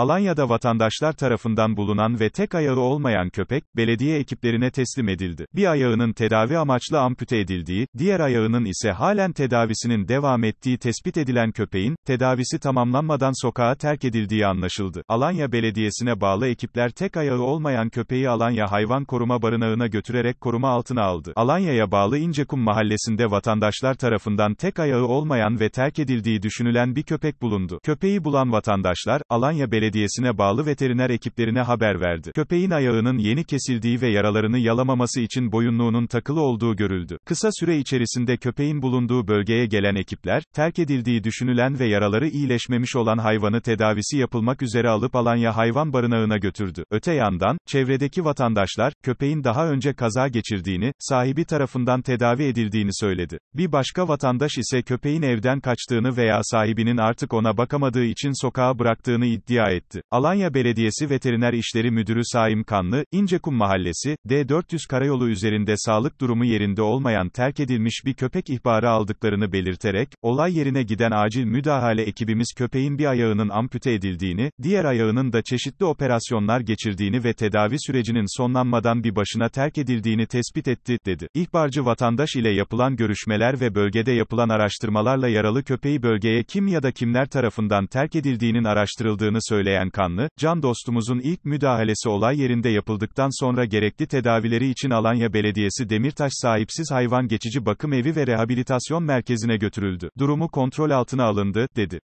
Alanya'da vatandaşlar tarafından bulunan ve tek ayağı olmayan köpek, belediye ekiplerine teslim edildi. Bir ayağının tedavi amaçlı ampute edildiği, diğer ayağının ise halen tedavisinin devam ettiği tespit edilen köpeğin, tedavisi tamamlanmadan sokağa terk edildiği anlaşıldı. Alanya Belediyesi'ne bağlı ekipler tek ayağı olmayan köpeği Alanya Hayvan Koruma Barınağı'na götürerek koruma altına aldı. Alanya'ya bağlı İncekum mahallesinde vatandaşlar tarafından tek ayağı olmayan ve terk edildiği düşünülen bir köpek bulundu. Köpeği bulan vatandaşlar, Alanya Belediyesi'ne Belediyesi'ne bağlı veteriner ekiplerine haber verdi. Köpeğin ayağının yeni kesildiği ve yaralarını yalamaması için boyunluğunun takılı olduğu görüldü. Kısa süre içerisinde köpeğin bulunduğu bölgeye gelen ekipler, terk edildiği düşünülen ve yaraları iyileşmemiş olan hayvanı tedavisi yapılmak üzere alıp Alanya Hayvan Barınağı'na götürdü. Öte yandan, çevredeki vatandaşlar, köpeğin daha önce kaza geçirdiğini, sahibi tarafından tedavi edildiğini söyledi. Bir başka vatandaş ise köpeğin evden kaçtığını veya sahibinin artık ona bakamadığı için sokağa bıraktığını iddia etti etti. Alanya Belediyesi Veteriner İşleri Müdürü Saim Kanlı, İncekum Mahallesi, D400 karayolu üzerinde sağlık durumu yerinde olmayan terk edilmiş bir köpek ihbarı aldıklarını belirterek, olay yerine giden acil müdahale ekibimiz köpeğin bir ayağının ampute edildiğini, diğer ayağının da çeşitli operasyonlar geçirdiğini ve tedavi sürecinin sonlanmadan bir başına terk edildiğini tespit etti, dedi. İhbarcı vatandaş ile yapılan görüşmeler ve bölgede yapılan araştırmalarla yaralı köpeği bölgeye kim ya da kimler tarafından terk edildiğinin araştırıldığını söyledi söyleyen Kanlı, can dostumuzun ilk müdahalesi olay yerinde yapıldıktan sonra gerekli tedavileri için Alanya Belediyesi Demirtaş sahipsiz hayvan geçici bakım evi ve rehabilitasyon merkezine götürüldü. Durumu kontrol altına alındı, dedi.